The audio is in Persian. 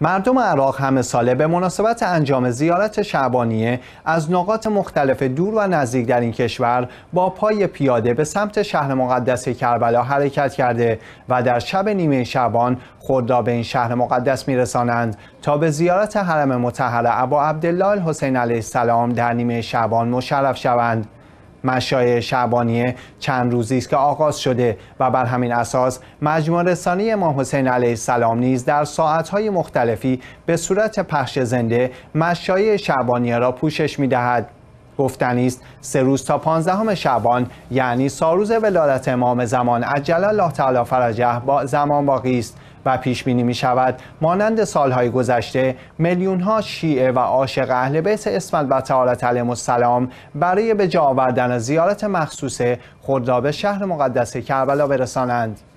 مردم عراق همه ساله به مناسبت انجام زیارت شعبانیه از نقاط مختلف دور و نزدیک در این کشور با پای پیاده به سمت شهر مقدس کربلا حرکت کرده و در شب نیمه شبان خود را به این شهر مقدس میرسانند تا به زیارت حرم مطهر ابا عبدالله حسین علیه السلام در نیمه شبان مشرف شوند مشای شعبانی چند روزی است که آغاز شده و بر همین اساس مجموع رسانی امام حسین علیه السلام نیز در ساعتهای مختلفی به صورت پخش زنده مشای شعبانیه را پوشش می دهد. گفتنی سه روز تا پانزدهم شعبان یعنی ساروز ولادت امام زمان عجل الله تعالی فرجه با زمان باقی است و پیش بینی می شود مانند سالهای گذشته میلیون ها شیعه و عاشق اهل بیت اسمت و تعالی علیهم السلام برای به جا آوردن زیارت مخصوص خود به شهر مقدس کربلا برسانند